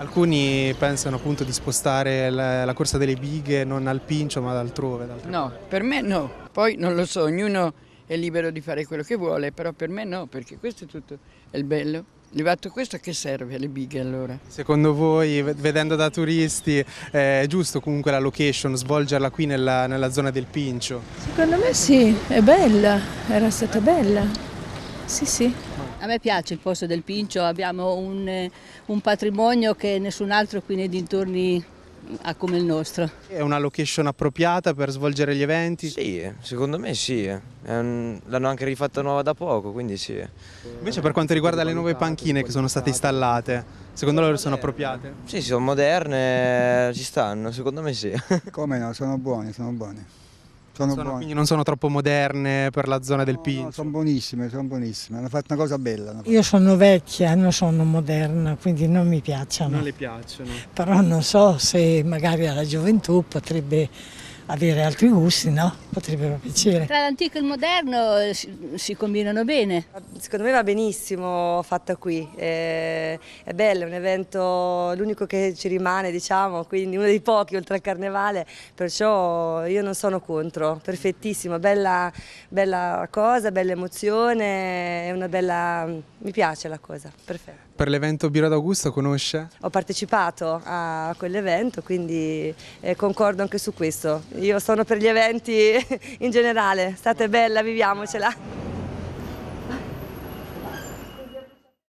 Alcuni pensano appunto di spostare la, la corsa delle bighe non al Pincio ma ad altrove. No, per me no. Poi non lo so, ognuno è libero di fare quello che vuole, però per me no, perché questo è tutto, è il bello. Levato questo a che serve le bighe allora? Secondo voi, vedendo da turisti, è giusto comunque la location, svolgerla qui nella, nella zona del Pincio? Secondo me sì, è bella, era stata bella, sì sì. A me piace il posto del Pincio, abbiamo un, eh, un patrimonio che nessun altro qui nei dintorni ha come il nostro. È una location appropriata per svolgere gli eventi? Sì, secondo me sì. L'hanno anche rifatta nuova da poco, quindi sì. Invece per quanto riguarda le nuove panchine che sono state installate, Secondo loro sono appropriate? Sì, sono moderne, eh, ci stanno, secondo me sì. Come no, sono buone, sono buone. Sono sono, quindi non sono troppo moderne per la zona del no, No, sono buonissime, sono buonissime, hanno fatto una cosa bella. Io sono vecchia, eh, non sono moderna, quindi non mi piacciono. Non le piacciono. Però non so se magari alla gioventù potrebbe avere altri gusti, no? Potrebbero piacere. Tra l'antico e il moderno si combinano bene. Secondo me va benissimo fatta qui, è, eh, è bello, è un evento l'unico che ci rimane, diciamo, quindi uno dei pochi oltre al carnevale, perciò io non sono contro, perfettissimo, bella, bella cosa, bella emozione, è una bella, mi piace la cosa, perfetto. Per l'evento Biro d'Augusto conosce? Ho partecipato a quell'evento, quindi eh, concordo anche su questo io sono per gli eventi in generale, state bella, viviamocela.